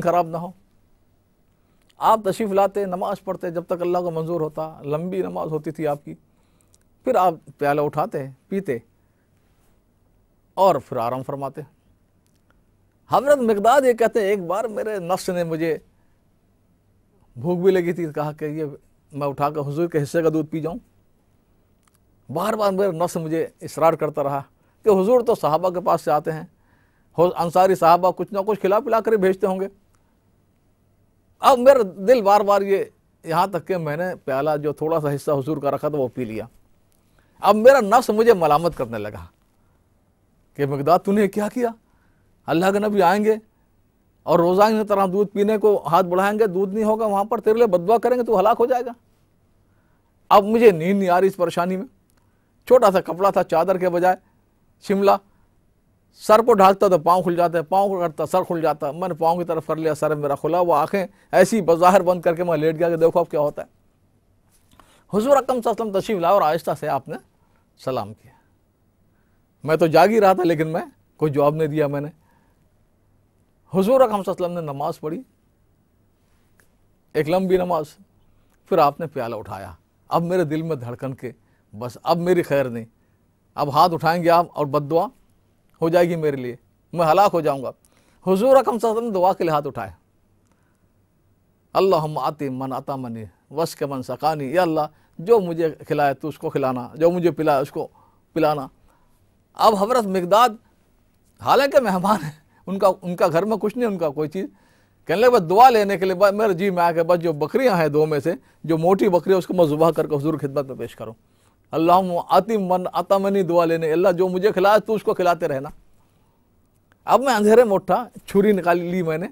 खराब ना हो आप तशरीफ़ लाते नमाज़ पढ़ते जब तक अल्लाह को मंजूर होता लंबी नमाज होती थी आपकी फिर आप प्याला उठाते पीते और फिर आराम फरमाते हजरत मकदाद ये कहते हैं एक बार मेरे नफ्स ने मुझे भूख भी लगी थी कहा कि ये मैं उठा कर हजूर के हिस्से का दूध पी जाऊँ बार बार मेरे नफ्स मुझे इसरार करता रहा कि हजूर तो साहबा के पास से आते हैं अंसारी साहबा कुछ ना कुछ खिला पिला कर भेजते होंगे अब मेरा दिल बार बार ये यहाँ तक कि मैंने प्याला जो थोड़ा सा हिस्सा हजूर का रखा था वो पी लिया अब मेरा नफ्स मुझे मलामत करने लगा कि मकदार तूने क्या किया अल्लाह के नबी आएंगे और रोज़ाना तरह दूध पीने को हाथ बढ़ाएंगे दूध नहीं होगा वहाँ पर तेरे लिए बदवा करेंगे तो हलाक हो जाएगा अब मुझे नींद नहीं आ रही इस परेशानी में छोटा सा कपड़ा था चादर के बजाय शिमला सर को ढाकता तो पाँव खुल जाते पाँव को करता सर खुल जाता मैंने पाँव की तरफ कर लिया सर मेरा खुला वो आँखें ऐसी बाहर बंद करके मैं लेट गया कि देखो अब क्या होता है हजूर अकम सलम तशीफ लाया और आहिस्ता से आपने सलाम किया मैं तो जाग ही रहा था लेकिन मैं कोई जवाब नहीं दिया मैंने हजूर अकम सलम ने नमाज़ पढ़ी एक लंबी नमाज फिर आपने प्याला उठाया अब मेरे दिल में धड़कन के बस अब मेरी खैर नहीं अब हाथ उठाएंगे आप और बदुआ हो जाएगी मेरे लिए मैं हलाक हो जाऊँगा हजूर अकम सम दुआ के लिए हाथ उठाए अल्लाह आते मन आता मनी वस के मन सकानी या अल्लाह जो मुझे खिलाए तो उसको खिलाना जो मुझे पिलाए उसको पिलाना अब हबरत मकदाद हालांकि मेहमान हैं उनका उनका घर में कुछ नहीं उनका कोई चीज़ कहने लगे बस दुआ लेने के लिए मेरे जी में आके बस जो बकरियां हैं दो में से जो मोटी बकरी है उसको मैं जुबह करके हजूर खिदमत में पेश करूँ अल्लाह आतिम मन मनी दुआ लेने अल्लाह जो मुझे खिला तू उसको खिलाते रहना अब मैं अंधेरे में उठा छुरी निकाल ली मैंने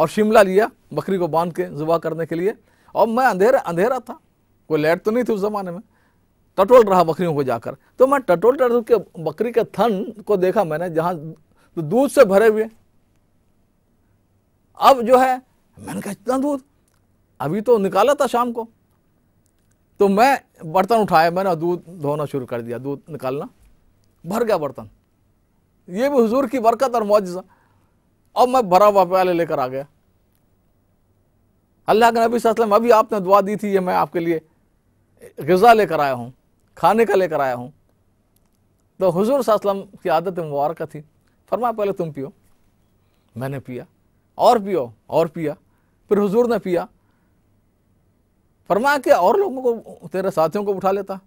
और शिमला लिया बकरी को बांध के जुबा करने के लिए और मैं अंधेरे अंधेरा था कोई लाइट तो नहीं थी उस ज़माने में टटोल रहा बकरियों को जाकर तो मैं टटोल टटोल के बकरी के थन को देखा मैंने जहाँ तो दूध से भरे हुए अब जो है मैंने कहा इतना दूध अभी तो निकाला था शाम को तो मैं बर्तन उठाया मैंने दूध धोना शुरू कर दिया दूध निकालना भर गया बर्तन ये भी हुजूर की बरकत और मुआजा अब मैं भरा हुआ प्याले लेकर आ गया अल्लाह के नबी वसल्लम अभी आपने दुआ दी थी ये मैं आपके लिए गज़ा लेकर आया हूँ खाने का लेकर आया हूँ तो हुजूर वसल्लम की आदत मुबारक थी फरमा पहले तुम पियो मैंने पिया और पियो और पिया फिर हुजूर ने पिया फरमा के और लोगों को तेरे साथियों को उठा लेता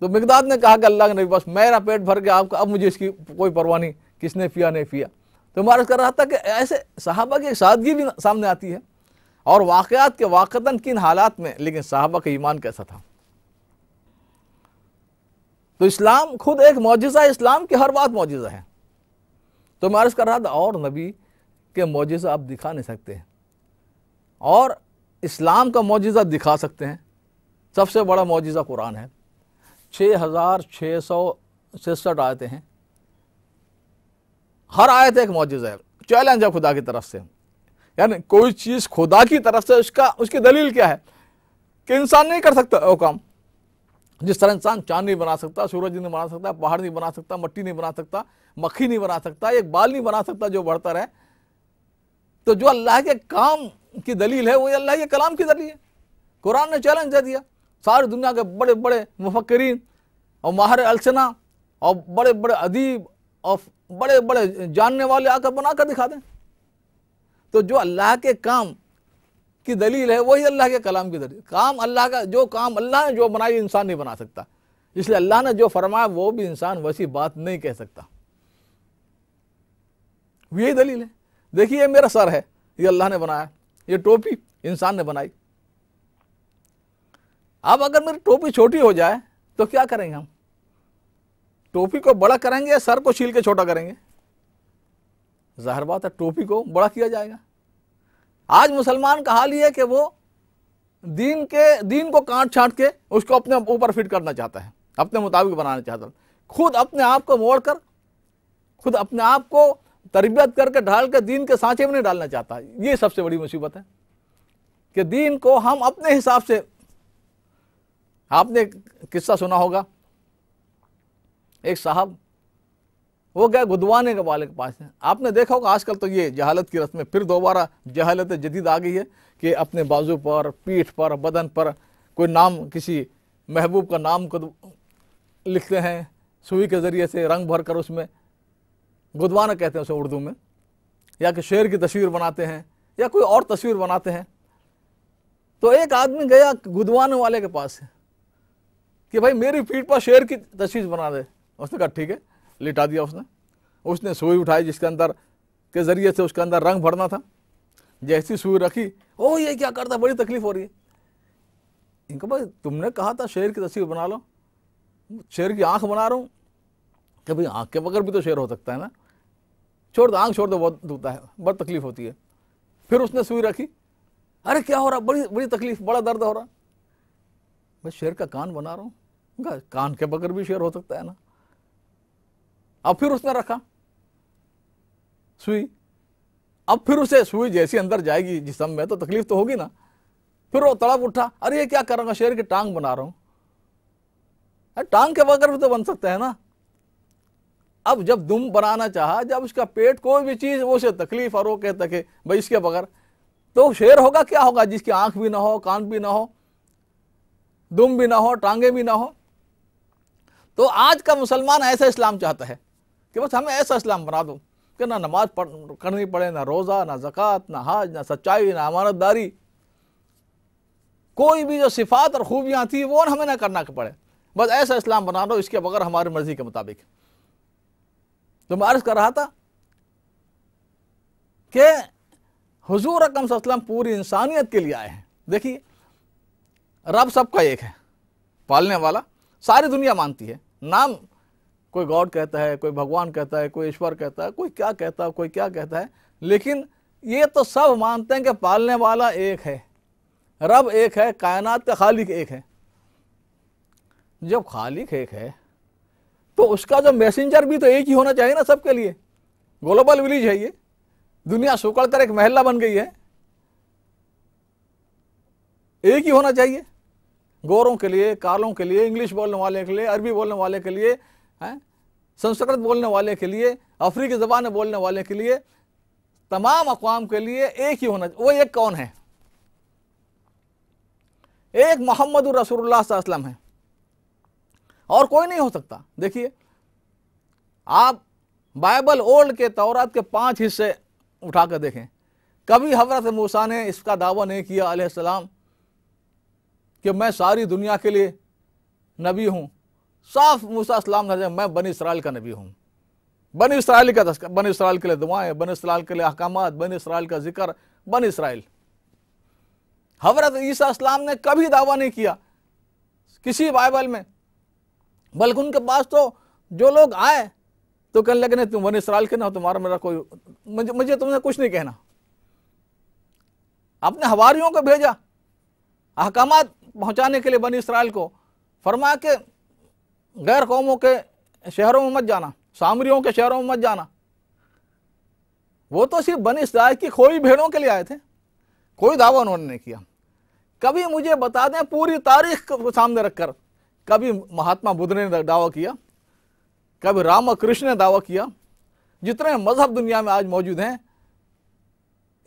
तो मिगदाद ने कहा कि अल्लाह के नबी बस मेरा पेट भर के आपका अब मुझे इसकी कोई परवाह नहीं किसने पिया नहीं पिया तो हमारा कर रहा था कि ऐसे साहबा की एक सादगी भी सामने आती है और वाक़ात के वाक़ता किन हालात में लेकिन साहबा का ईमान कैसा था तो इस्लाम खुद एक मुजज़ा इस्लाम की हर बात मुजज़ा है तो मैं अर्ज़ कर रहा था और नबी के मुजज़ा आप दिखा नहीं सकते और इस्लाम का मुजज़ा दिखा सकते हैं सबसे बड़ा मुजज़ा कुरान है छः हज़ार छः सौ छिसठ आयते हैं हर आयत एक मुजज़ा है चैलेंज है खुदा की तरफ से यानी कोई चीज़ खुदा की तरफ से उसका उसकी दलील क्या है कि इंसान नहीं कर सकता वो काम जिस तरह इंसान चांद नहीं बना सकता सूरज नहीं बना सकता पहाड़ नहीं बना सकता मट्टी नहीं बना सकता मक्खी नहीं बना सकता एक बाल नहीं बना सकता जो बढ़ता रहे तो जो अल्लाह के काम की दलील है वो अल्लाह के कलाम की दलील है कुरान ने चैलेंज दे दिया सारी दुनिया के बड़े बड़े मुफक्रीन और माहर अलसना और बड़े बड़े अदीब और बड़े बड़े जानने वाले आकर बना कर दिखा दें तो जो अल्लाह के काम की दलील है वही अल्लाह के कलाम की दलील काम अल्लाह का जो काम अल्लाह ने जो बनाई इंसान नहीं बना सकता इसलिए अल्लाह ने जो फरमाया वो भी इंसान वैसी बात नहीं कह सकता यही दलील है देखिए ये मेरा सर है ये अल्लाह ने बनाया ये टोपी इंसान ने बनाई अब अगर मेरी टोपी छोटी हो जाए तो क्या करेंगे हम टोपी को बड़ा करेंगे या सर को छील के छोटा करेंगे जहर बात है टोपी को बड़ा किया जाएगा आज मुसलमान का हाल ही है कि वो दीन के दीन को काट छाट के उसको अपने ऊपर फिट करना चाहता है अपने मुताबिक बनाना चाहता है खुद अपने आप को मोड़ कर खुद अपने आप को तरबियत करके ढाल के दीन के सांचे में नहीं डालना चाहता ये सबसे बड़ी मुसीबत है कि दीन को हम अपने हिसाब से आपने किस्सा सुना होगा एक साहब वो गए गुदवाने के वाले के पास है आपने देखा होगा आजकल तो ये जहालत की रस्म में फिर दोबारा जहालत जदीद आ गई है कि अपने बाजू पर पीठ पर बदन पर कोई नाम किसी महबूब का नाम लिखते हैं सुई के ज़रिए से रंग भर कर उसमें गुदवाना कहते हैं उसे उर्दू में या कि शेर की तस्वीर बनाते हैं या कोई और तस्वीर बनाते हैं तो एक आदमी गया गुदवाने वाले के पास कि भाई मेरी पीठ पर शेर की तस्वीर बना दे उसने कहा ठीक है लिटा दिया उसने उसने सुई उठाई जिसके अंदर के ज़रिए से उसके अंदर रंग भरना था जैसी सुई रखी ओ ये क्या करता बड़ी तकलीफ हो रही है इनको भाई तुमने कहा था शेर की तस्वीर बना लो शेर की आँख बना रहा हूँ कि भाई आँख के बगैर भी तो शेर हो सकता है ना छोड़ दो आँख छोड़ दो बहुत दुखता है बहुत तकलीफ होती है फिर उसने सुई रखी अरे क्या हो रहा बड़ी बड़ी तकलीफ बड़ा दर्द हो रहा मैं शेर का कान बना रहा हूँ कान के बगैर भी शेर हो सकता है ना अब फिर उसने रखा सुई अब फिर उसे सुई जैसी अंदर जाएगी जिसम में तो तकलीफ तो होगी ना फिर वो तड़प उठा अरे ये क्या करूँगा शेर की टांग बना रहा हूँ टांग के बगैर भी तो बन सकते हैं ना अब जब दुम बनाना चाहा जब उसका पेट कोई भी चीज़ वो उसे तकलीफ और वो कहता कि भाई इसके बगैर तो शेर होगा क्या होगा जिसकी आंख भी ना हो कान भी ना हो दुम भी ना हो टांगे भी ना हो तो आज का मुसलमान ऐसा इस्लाम चाहता है कि बस हमें ऐसा इस्लाम बना दो कि ना नमाज पढ़ करनी पड़े ना रोज़ा ना जक़ात ना हाज ना सच्चाई ना अमानतदारी कोई भी जो सिफात और ख़ूबियाँ थी वो हमें ना करना पड़े बस ऐसा इस्लाम बना दो इसके बगैर हमारी मर्ज़ी के मुताबिक तो मार्ज कर रहा था कि हजूर अकम सलम पूरी इंसानियत के लिए आए हैं देखिए रब सबका एक है पालने वाला सारी दुनिया मानती है नाम कोई गॉड कहता है कोई भगवान कहता है कोई ईश्वर कहता है कोई क्या कहता है कोई क्या कहता है लेकिन ये तो सब मानते हैं कि पालने वाला एक है रब एक है कायनात का खालिक एक है जब खालिक एक है तो उसका जो मैसेंजर भी तो एक ही होना चाहिए ना सबके लिए ग्लोबल विलेज है ये दुनिया कर एक महल्ला बन गई है एक ही होना चाहिए गोरों के लिए कालों के लिए इंग्लिश बोलने वाले के लिए अरबी बोलने वाले के लिए है संस्कृत बोलने वाले के लिए अफ्रीकी ज़बान बोलने वाले के लिए तमाम अकवाम के लिए एक ही होना वो एक कौन है एक मोहम्मद रसूलुल्लाह है और कोई नहीं हो सकता देखिए आप बाइबल ओल्ड के तौरात के पांच हिस्से उठाकर देखें कभी हजरत मूसा ने इसका दावा नहीं किया अलैहिस्सलाम कि मैं सारी दुनिया के लिए नबी हूँ साफ मूसा इस्लाम मैं बनी इसराइल का नबी हूँ बन इसराइल का तस्कर बन इसराइल के लिए दुआएं बन इसराइल के लिए अहकाम बन इसराइल का जिक्र बन इसराइल हजरत ईसा इस्लाम ने कभी दावा नहीं किया किसी बाइबल में बल्कि उनके पास तो जो लोग आए तो कहने लगे नहीं तुम वन इसराइल के ना हो तुम्हारा मेरा कोई मुझे मुझे तुमने कुछ नहीं कहना आपने हवारियों को भेजा अहकाम पहुंचाने के लिए बनी इसराइल को फरमा के गैर कौमों के शहरों में मत जाना सामरियों के शहरों में मत जाना वो तो सिर्फ बनी इसराइल की खोई भेड़ों के लिए आए थे कोई दावा उन्होंने नहीं किया कभी मुझे बता दें पूरी तारीख को सामने रखकर कभी महात्मा बुद्ध ने दावा किया कभी राम कृष्ण ने दावा किया जितने मजहब दुनिया में आज मौजूद हैं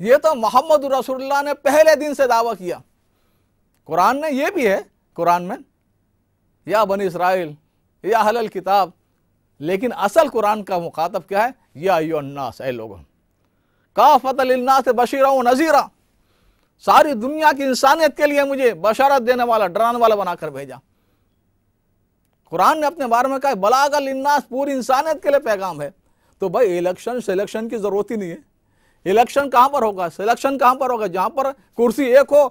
ये तो मोहम्मद रसुल्ला ने पहले दिन से दावा किया कुरान ने ये भी है कुरान में या बनी इसराइल या हलल किताब लेकिन असल कुरान का मुखातब क्या है या योन्नास ए लोगों का फ़तल से बशीरा नज़ीरा सारी दुनिया की इंसानियत के लिए मुझे बशारत देने वाला डराने वाला बनाकर भेजा कुरान ने अपने बारे में कहा बला का लिन्नास पूरी इंसानियत के लिए पैगाम है तो भाई इलेक्शन सिलेक्शन की ज़रूरत ही नहीं है इलेक्शन कहाँ पर होगा सिलेक्शन कहाँ पर होगा जहाँ पर कुर्सी एक हो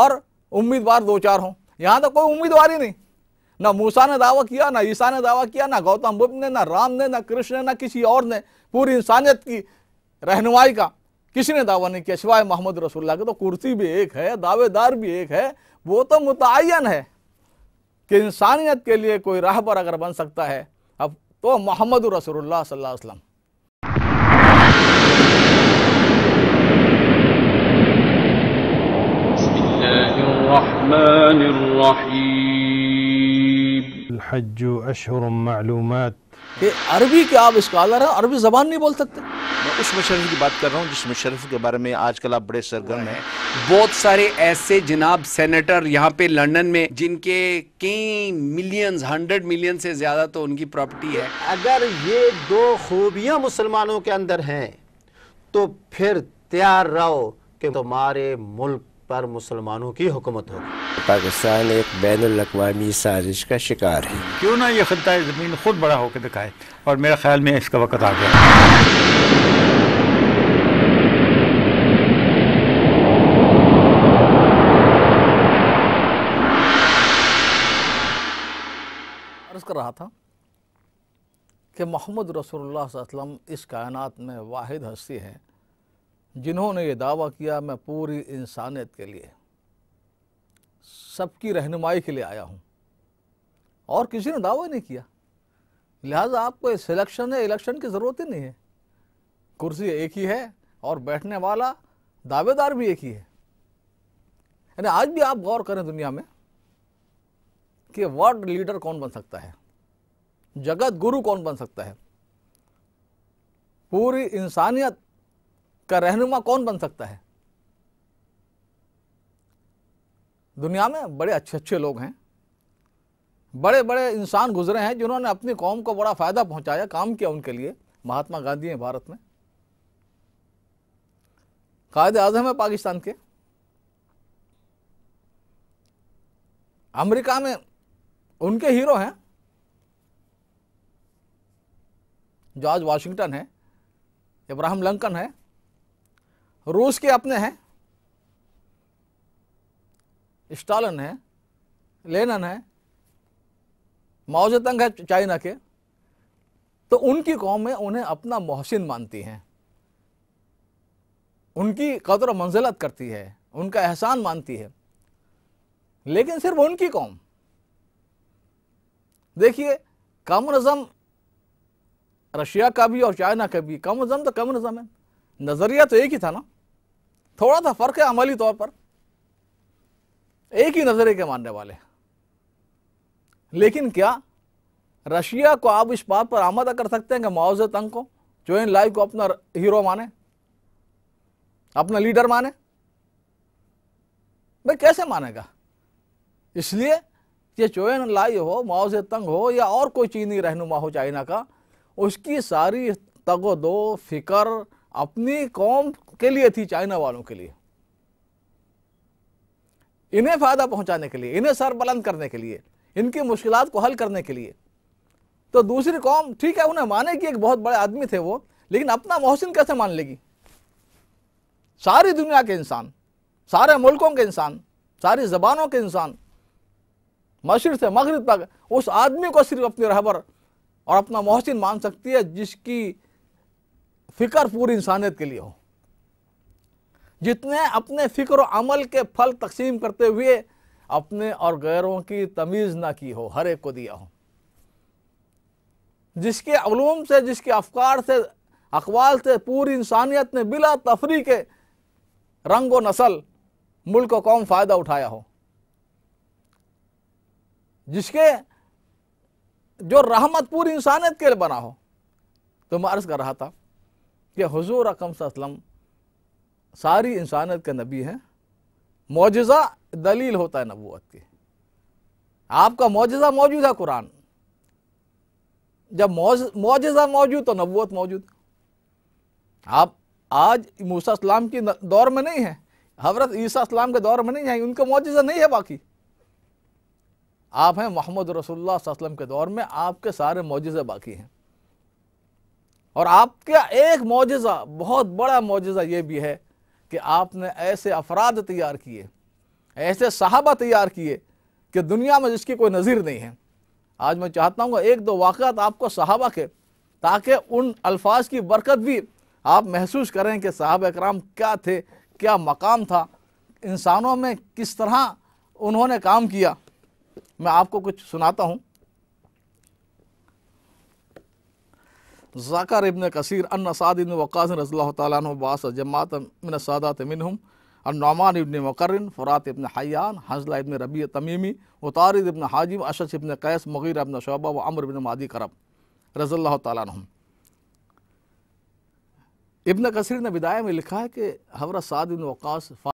और उम्मीदवार दो चार हों यहाँ तो कोई उम्मीदवार ही नहीं ना मूसा ने दावा किया ना ईसा ने दावा किया ना गौतम बुद्ध ने ना राम ने ना कृष्ण ने ना किसी और ने पूरी इंसानियत की रहनुमाई का किसी ने दावा नहीं किया सिवाय मोहम्मद रसुल्ला के तो कुर्सी भी एक है दावेदार भी एक है वो तो मुतन है कि इंसानियत के लिए कोई राहबर अगर बन सकता है अब तो मोहम्मद रसोल्ला الرحمن الرحيم अरबी के आप स्कॉलर हैं अरबी ज़बान नहीं बोल सकते मैं उस मुशरफ की बात कर रहा हूँ जिस मुशरफ के बारे में आजकल आप बड़े सरगर्म हैं बहुत सारे ऐसे जनाब सेनेटर यहाँ पे लंदन में जिनके कई मिलियंस हंड्रेड मिलियन से ज़्यादा तो उनकी प्रॉपर्टी है अगर ये दो खूबियाँ मुसलमानों के अंदर हैं तो फिर तैयार रहो कि तुम्हारे मुल्क पर मुसलमानों की हुकूमत होगी पाकिस्तान एक बैन अवी साजिश का शिकार है क्यों ना ये खत्ता ज़मीन खुद बड़ा होकर दिखाए और मेरे ख्याल में इसका वक्त आ गया कर रहा था कि मोहम्मद रसूलुल्लाह इस कायनात में वाहिद हस्ती है जिन्होंने ये दावा किया मैं पूरी इंसानियत के लिए सबकी रहनुमाई के लिए आया हूँ और किसी ने दावा नहीं किया लिहाजा आपको सिलेक्शन है इलेक्शन की ज़रूरत ही नहीं है कुर्सी एक ही है और बैठने वाला दावेदार भी एक ही है यानी आज भी आप गौर करें दुनिया में कि वर्ल्ड लीडर कौन बन सकता है जगत गुरु कौन बन सकता है पूरी इंसानियत का रहनुमा कौन बन सकता है दुनिया में बड़े अच्छे अच्छे लोग हैं बड़े बड़े इंसान गुजरे हैं जिन्होंने अपनी कौम को बड़ा फ़ायदा पहुंचाया काम किया उनके लिए महात्मा गांधी हैं भारत में कायद आजम है पाकिस्तान के अमेरिका में उनके हीरो हैं जॉर्ज वाशिंगटन है इब्राहिम लंकन है रूस के अपने हैं स्टालन है लेनन है माओजेतंग है चाइना के तो उनकी कौमें उन्हें अपना मोहसिन मानती हैं उनकी कदर मंजिलत करती है उनका एहसान मानती है लेकिन सिर्फ उनकी कौम देखिए कम्युनिज्म रशिया का भी और चाइना का भी कम्युनिज्म तो कम्युनिज्म है नज़रिया तो एक ही था ना थोड़ा सा फर्क है अमली तौर पर एक ही नजरे के मानने वाले लेकिन क्या रशिया को आप इस बात पर आमदा कर सकते हैं कि मुआवजे तंग को जो इन लाइव को अपना हीरो माने अपना लीडर माने भाई कैसे मानेगा इसलिए ये चोयन लाई हो मुआवजे तंग हो या और कोई चीनी रहनुमा हो चाइना का उसकी सारी तगो दो फिकर अपनी कौम के लिए थी चाइना वालों के लिए इन्हें फ़ायदा पहुंचाने के लिए इन्हें सर बुलंद करने के लिए इनकी मुश्किल को हल करने के लिए तो दूसरी कौम ठीक है उन्हें माने कि एक बहुत बड़े आदमी थे वो लेकिन अपना मोहसिन कैसे मान लेगी सारी दुनिया के इंसान सारे मुल्कों के इंसान सारी जबानों के इंसान मशर से मगरब तक उस आदमी को सिर्फ अपनी रहबर और अपना मोहसिन मान सकती है जिसकी फिक्र पूरी इंसानियत के लिए हो जितने अपने फिक्र अमल के फल तकसीम करते हुए अपने और गैरों की तमीज़ ना की हो हर एक को दिया हो जिसके अलूम से जिसके अफकार से अकवाल से पूरी इंसानियत ने बिला तफरी के रंग व नस्ल मुल्क को कौम फ़ायदा उठाया हो जिसके जो रहमत पूरी इंसानियत के लिए बना हो तो मैं अर्ज़ कर रहा था कि हजूर अकम सारी इंसानियत का नबी है मुजज़ा दलील होता है नबूत की आपका मुजज़ा मौजूद है कुरान जब मुजज़ा मौजूद तो नबूत मौजूद आप आज मूसा इस्लाम के दौर में नहीं है हजरत इस्लाम के दौर में नहीं है उनका मुजज़ा नहीं है बाकी आप हैं मोहम्मद रसोल्ला के दौर में आपके सारे मुजज़े बाकी हैं और आपका एक मुजज़ा बहुत बड़ा मुजज़ा ये भी है कि आपने ऐसे अफराद तैयार किए ऐसे साहबा तैयार किए कि दुनिया में जिसकी कोई नज़ीर नहीं है आज मैं चाहता हूँ एक दो वाक़ात आपको साहबा के ताकि उन अल्फाज की बरकत भी आप महसूस करें कि साहब कराम क्या थे क्या मकाम था इंसानों में किस तरह उन्होंने काम किया मैं आपको कुछ सुनाता हूँ ज़ाकर इबन कसीर अन साद इबन वक़ास रज़ी बास जमात मिन सादात अन नुमान इबन मकरन फ़रात इबन हयान हजला इबन रबी तमीमी व तारिद इबन हाजिम अशद इबन कैस मगीर इबन शोबा व अमर इबन मादी करब तआला तुम इबन कसीर ने विदाई में लिखा है कि हवरा साद इबन वक़ास